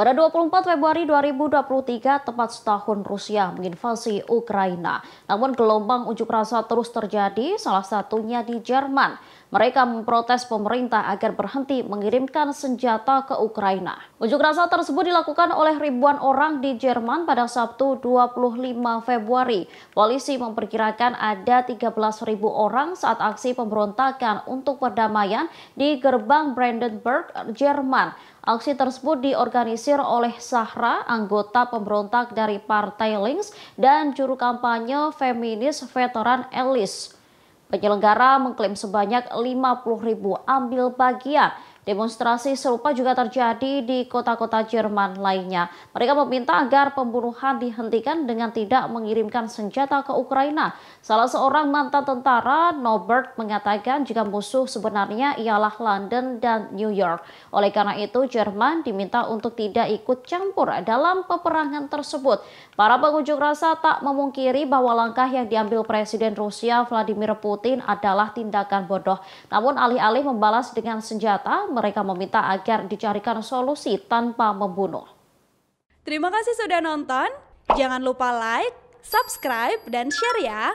Pada 24 Februari 2023, tepat setahun Rusia menginvasi Ukraina. Namun gelombang unjuk rasa terus terjadi, salah satunya di Jerman. Mereka memprotes pemerintah agar berhenti mengirimkan senjata ke Ukraina. Unjuk rasa tersebut dilakukan oleh ribuan orang di Jerman pada Sabtu 25 Februari. Polisi memperkirakan ada 13.000 orang saat aksi pemberontakan untuk perdamaian di gerbang Brandenburg, Jerman. Aksi tersebut diorganisir oleh Sahra, anggota pemberontak dari Partai Links dan juru kampanye feminis veteran Elis. Penyelenggara mengklaim sebanyak 50 ribu ambil bagian Demonstrasi serupa juga terjadi di kota-kota Jerman lainnya. Mereka meminta agar pembunuhan dihentikan dengan tidak mengirimkan senjata ke Ukraina. Salah seorang mantan tentara, Norbert, mengatakan jika musuh sebenarnya ialah London dan New York. Oleh karena itu, Jerman diminta untuk tidak ikut campur dalam peperangan tersebut. Para pengunjuk rasa tak memungkiri bahwa langkah yang diambil Presiden Rusia Vladimir Putin adalah tindakan bodoh. Namun alih-alih membalas dengan senjata, mereka meminta agar dicarikan solusi tanpa membunuh. Terima kasih sudah nonton. Jangan lupa like, subscribe, dan share ya.